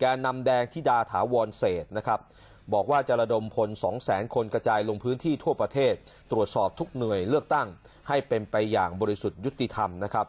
แกนนำแดงที่ดาถาวรเศษนะครับบอกว่าจะระดมพล200,000คนกระจายลงพื้นที่ทั่วประเทศ ตรวจสอบทุกหน่วยเลือกตั้ง ให้เป็นไปอย่างบริสุทธิ์ยุติธรรมนะครับ